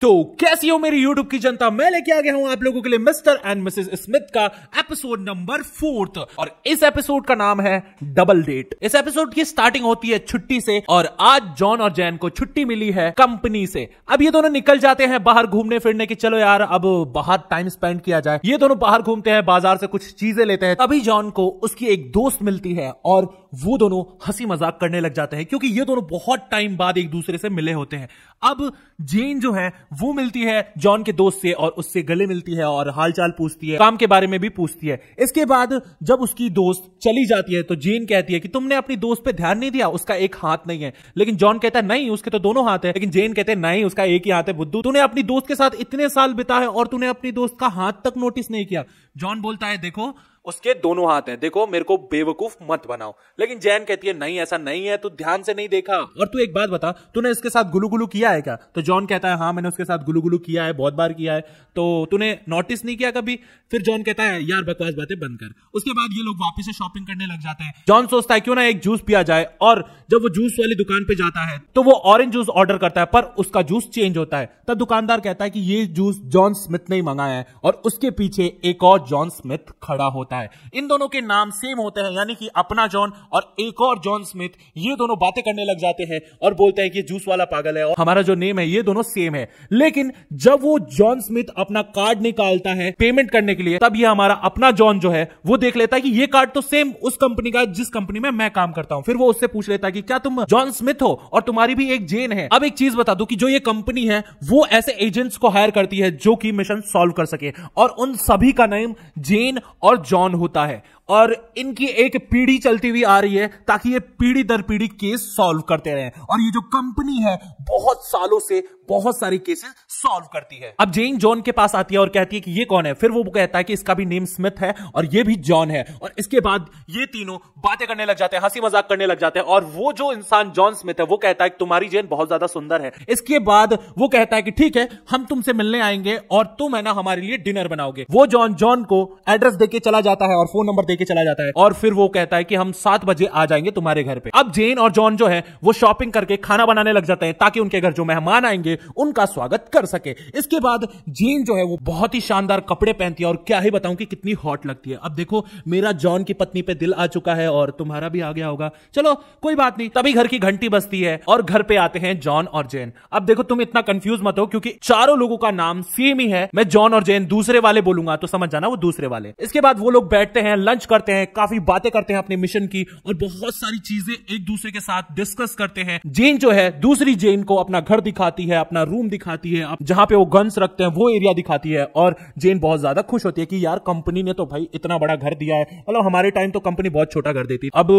तो कैसी हो मेरी YouTube की जनता मैं लेके आ गया हूं आप लोगों के लिए मिस्टर एंड मिसेस स्मिथ का एपिसोड नंबर फोर्थ और इस एपिसोड का नाम है डबल डेट इस एपिसोड की स्टार्टिंग होती है छुट्टी से और आज जॉन और जैन को छुट्टी मिली है कंपनी से अब ये दोनों निकल जाते हैं बाहर घूमने फिरने की चलो यार अब बाहर टाइम स्पेंड किया जाए ये दोनों बाहर घूमते हैं बाजार से कुछ चीजें लेते हैं तभी जॉन को उसकी एक दोस्त मिलती है और वो दोनों हंसी मजाक करने लग जाते हैं क्योंकि ये दोनों बहुत टाइम बाद एक दूसरे से मिले होते हैं अब जेन जो है वो मिलती है जॉन के दोस्त से और उससे गले मिलती है और हालचाल पूछती है काम के बारे में भी पूछती है इसके बाद जब उसकी दोस्त चली जाती है तो जेन कहती है कि तुमने अपनी दोस्त पे ध्यान नहीं दिया उसका एक हाथ नहीं है लेकिन जॉन कहता है नहीं उसके तो दोनों हाथ है लेकिन जेन कहते हैं नहीं उसका एक ही हाथ है बुद्धू तूने अपनी दोस्त के साथ इतने साल बिता है और तूने अपनी दोस्त का हाथ तक नोटिस नहीं किया जॉन बोलता है देखो उसके दोनों हाथ हैं देखो मेरे को बेवकूफ मत बनाओ लेकिन जैन कहती है नहीं ऐसा नहीं है तू ध्यान से नहीं देखा और तू एक बात बता तूने इसके साथ गुलू गुलू किया है क्या तो जॉन कहता है हाँ मैंने उसके साथ गुलू गुलू किया है बहुत बार किया है तो तूने नोटिस नहीं किया कभी फिर जॉन कहता है यार बकवास बातें बंद कर उसके बाद ये लोग वापिस से शॉपिंग करने लग जाते हैं जॉन सोचता है क्यों ना एक जूस पिया जाए और जब वो जूस वाली दुकान पे जाता है तो वो ऑरेंज जूस ऑर्डर करता है पर उसका जूस चेंज होता है तब दुकानदार कहता है कि ये जूस जॉन स्मिथ ने ही मंगाया है और उसके पीछे एक और जॉन स्मिथ खड़ा होता है सकता है इन दोनों के नाम सेम होते हैं यानी कि अपना जॉन और एक और जॉन स्मिथ ये दोनों बातें करने लग जाते हैं और बोलते हैं कि जूस वाला पागल है और हमारा जो नेम है ये दोनों सेम है लेकिन जब वो जॉन स्मिथ अपना कार्ड निकालता है पेमेंट करने के लिए तब ये हमारा अपना जॉन जो है वो देख लेता है कि ये कार्ड तो सेम उस कंपनी का जिस कंपनी में मैं काम करता हूं फिर वो उससे पूछ लेता है कि क्या तुम जॉन स्मिथ हो और तुम्हारी भी एक जेन है अब एक चीज बता दू की जो ये कंपनी है वो ऐसे एजेंट्स को हायर करती है जो कि मिशन सॉल्व कर सके और उन सभी का नेम जेन और जॉन ऑन होता है और इनकी एक पीढ़ी चलती हुई आ रही है ताकि ये पीढ़ी दर पीढ़ी केस सॉल्व करते रहें और ये जो कंपनी है बहुत सालों से बहुत सारी केसेस सॉल्व करती है अब जेन जॉन के पास आती है और कहती है कि ये कौन है फिर वो कहता है कि इसका भी नेम स्मिथ है और ये भी जॉन है और इसके बाद ये तीनों बातें करने लग जाते हैं हंसी मजाक करने लग जाते हैं और वो जो इंसान जॉन स्मिथ है वो कहता है कि तुम्हारी जेन बहुत ज्यादा सुंदर है इसके बाद वो कहता है कि ठीक है हम तुमसे मिलने आएंगे और तुम है ना हमारे लिए डिनर बनाओगे वो जॉन जॉन को एड्रेस देके चला जाता है और फोन नंबर दे लेके चला जाता है और फिर वो कहता है कि हम सात बजे आ जाएंगे तुम्हारे घर पे अब जेन और जॉन जो है वो शॉपिंग करके खाना बनाने लग जाते हैं ताकि उनके घर जो मेहमान आएंगे उनका स्वागत कर सके इसके बाद जेन जो है वो बहुत ही शानदार कपड़े पहनती है और क्या ही बताऊं कि कितनी हॉट लगती है अब देखो मेरा जॉन की पत्नी पे दिल आ चुका है और तुम्हारा भी आ गया होगा चलो कोई बात नहीं तभी घर की घंटी बजती है और घर पे आते हैं जॉन और जेन अब देखो तुम इतना कंफ्यूज मत हो क्योंकि चारों लोगों का नाम सेम ही है मैं जॉन और जेन दूसरे वाले बोलूंगा तो समझ जाना वो दूसरे वाले इसके बाद वो लोग बैठते हैं लंच करते हैं काफी बातें करते हैं अपने मिशन की और बहुत सारी चीजें एक दूसरे के साथ डिस्कस करते हैं जेन जो है दूसरी जेन को अपना घर दिखाती है अपना रूम दिखाती है जहां पे वो गन्स रखते हैं वो एरिया दिखाती है और जेन बहुत ज्यादा खुश होती है कि यार कंपनी ने तो भाई इतना बड़ा घर दिया है मतलब हमारे टाइम तो कंपनी बहुत छोटा घर देती अब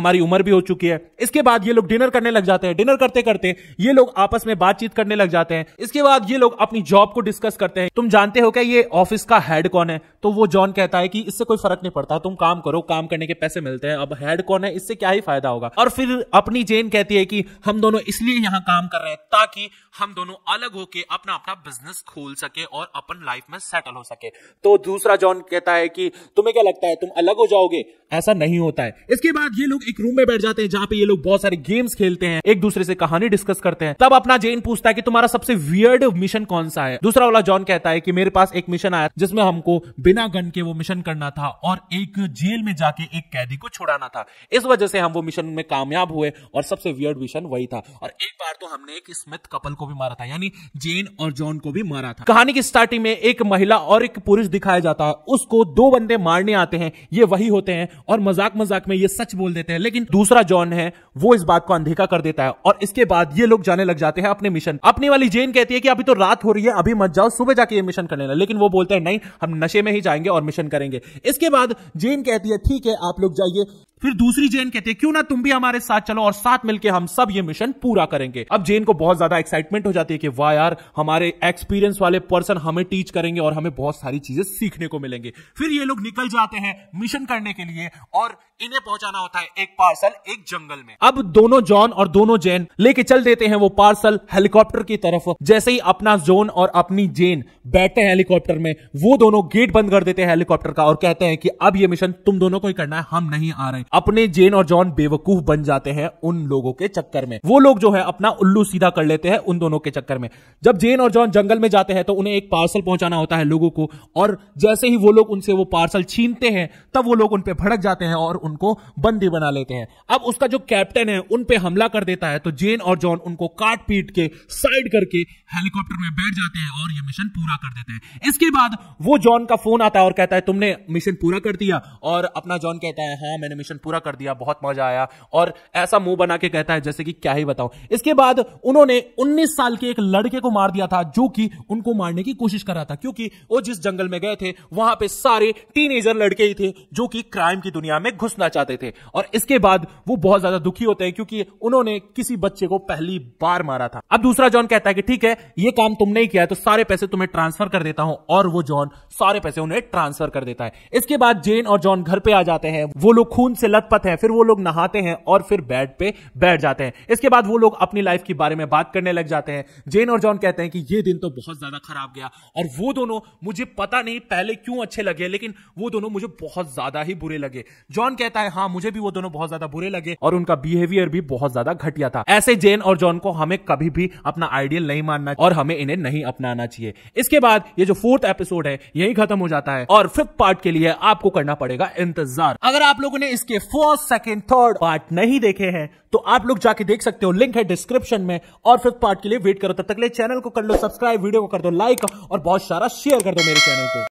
हमारी उम्र भी हो चुकी है इसके बाद ये लोग डिनर करने लग जाते हैं डिनर करते करते ये लोग आपस में बातचीत करने लग जाते हैं इसके बाद ये लोग अपनी जॉब को डिस्कस करते हैं तुम जानते हो क्या ये ऑफिस का हेड कौन है तो वो जॉन कहता है कि इससे कोई फर्क नहीं पड़ता तुम काम करो काम करने के पैसे मिलते हैं अब हेड कौन है इससे क्या ही फायदा होगा और फिर अपनी जेन कहती है कि हम दोनों इसलिए यहाँ काम कर रहे हैं ताकि हम दोनों अलग होके अपना अपना बिजनेस खोल सके और अपन लाइफ में सेटल हो सके तो दूसरा जॉन कहता है कि तुम्हें क्या लगता है तुम अलग हो जाओगे ऐसा नहीं होता है इसके बाद ये लोग एक रूम में बैठ जाते हैं जहां पे ये लोग बहुत सारे गेम्स खेलते हैं एक दूसरे से कहानी डिस्कस करते हैं तब अपना जेन पूछता है कि तुम्हारा सबसे वियर्ड मिशन कौन सा है दूसरा वाला जॉन कहता है कि मेरे पास एक मिशन आया जिसमें हमको बिना गन के वो मिशन करना था और एक जेल में जाके एक कैदी को छुड़ाना था इस वजह से हम वो मिशन में कामयाब हुए और सबसे वियर्ड मिशन वही था और एक बार तो हमने एक स्मिथ कपल को भी मारा था यानी जेन और जॉन को भी मारा था कहानी की स्टार्टिंग में एक महिला और एक पुरुष दिखाया जाता है उसको दो बंदे मारने आते हैं ये वही होते हैं और मजाक मजाक में ये सच बोल देते हैं लेकिन दूसरा जॉन है वो इस बात को अनदेखा कर देता है और इसके बाद ये लोग जाने लग जाते हैं अपने मिशन अपनी वाली जेन कहती है कि अभी तो रात हो रही है अभी मत जाओ सुबह जाके ये मिशन कर लेना लेकिन वो बोलते हैं नहीं हम नशे में ही जाएंगे और मिशन करेंगे इसके बाद जेन कहती है ठीक है आप लोग जाइए फिर दूसरी जेन कहती है क्यों ना तुम भी हमारे साथ चलो और साथ मिलके हम सब ये मिशन पूरा करेंगे अब जेन को बहुत ज्यादा एक्साइटमेंट हो जाती है कि वाह यार हमारे एक्सपीरियंस वाले पर्सन हमें टीच करेंगे और हमें बहुत सारी चीजें सीखने को मिलेंगे फिर ये लोग निकल जाते हैं मिशन करने के लिए और इन्हें पहुंचाना होता है एक पार्सल एक जंगल में अब दोनों जॉन और दोनों जेन लेके चल देते हैं वो पार्सल हेलीकॉप्टर की तरफ जैसे ही अपना जोन और अपनी जेन बैठते हैं हेलीकॉप्टर में वो दोनों गेट बंद कर देते हैं हेलीकॉप्टर का और कहते हैं कि अब ये मिशन तुम दोनों को ही करना है हम नहीं आ रहे अपने जेन और जॉन बेवकूफ बन जाते हैं उन लोगों के चक्कर में वो लोग जो है अपना उल्लू सीधा कर लेते हैं उन दोनों के चक्कर में जब जेन और जॉन जंगल में जाते हैं तो उन्हें एक पार्सल पहुंचाना होता है लोगों को और जैसे ही वो लोग उनसे वो पार्सल छीनते हैं तब वो लोग उन पर भड़क जाते हैं और उनको बंदी बना लेते हैं अब उसका जो कैप्टन है उन पे हमला कर देता है तो जेन और जॉन उनको काट पीट के साइड करके हेलीकॉप्टर में बैठ जाते हैं और ये मिशन पूरा कर देते हैं इसके बाद वो जॉन का फोन आता है और कहता है तुमने मिशन पूरा कर दिया और अपना जॉन कहता है हाँ मैंने मिशन पूरा कर दिया बहुत मजा आया और ऐसा मुंह बना के कहता है जैसे कि क्या ही बताओ इसके बाद उन्होंने उन्नीस साल के एक लड़के को मार दिया था जो कि उनको मारने की कोशिश कर रहा था क्योंकि वो जिस जंगल में गए थे वहां पे सारे टीनेजर लड़के ही थे जो कि क्राइम की दुनिया में घुस पूछना चाहते थे और इसके बाद वो बहुत ज्यादा दुखी होते हैं क्योंकि उन्होंने किसी बच्चे को पहली बार मारा था अब दूसरा जॉन कहता है कि ठीक है ये काम तुमने ही किया है तो सारे पैसे तुम्हें ट्रांसफर कर देता हूं और वो जॉन सारे पैसे उन्हें ट्रांसफर कर देता है इसके बाद जेन और जॉन घर पे आ जाते हैं वो लोग खून से लथपथ है फिर वो लोग नहाते हैं और फिर बेड पे बैठ जाते हैं इसके बाद वो लोग अपनी लाइफ के बारे में बात करने लग जाते हैं जेन और जॉन कहते हैं कि ये दिन तो बहुत ज्यादा खराब गया और वो दोनों मुझे पता नहीं पहले क्यों अच्छे लगे लेकिन वो दोनों मुझे बहुत ज्यादा ही बुरे लगे जॉन कहता है हाँ मुझे भी वो दोनों बहुत ज्यादा बुरे लगे और उनका बिहेवियर भी बहुत ज्यादा घटिया था ऐसे जेन और जॉन को हमें कभी भी अपना आइडियल नहीं मानना और हमें इन्हें नहीं अपनाना चाहिए इसके बाद ये जो फोर्थ एपिसोड है यही खत्म हो जाता है और फिफ्थ पार्ट के लिए आपको करना पड़ेगा इंतजार अगर आप लोगों ने इसके फर्स्ट सेकेंड थर्ड पार्ट नहीं देखे हैं तो आप लोग जाके देख सकते हो लिंक है डिस्क्रिप्शन में और फिफ्थ पार्ट के लिए वेट करो तब तक ले चैनल को कर लो सब्सक्राइब वीडियो को कर दो लाइक और बहुत सारा शेयर कर दो मेरे चैनल को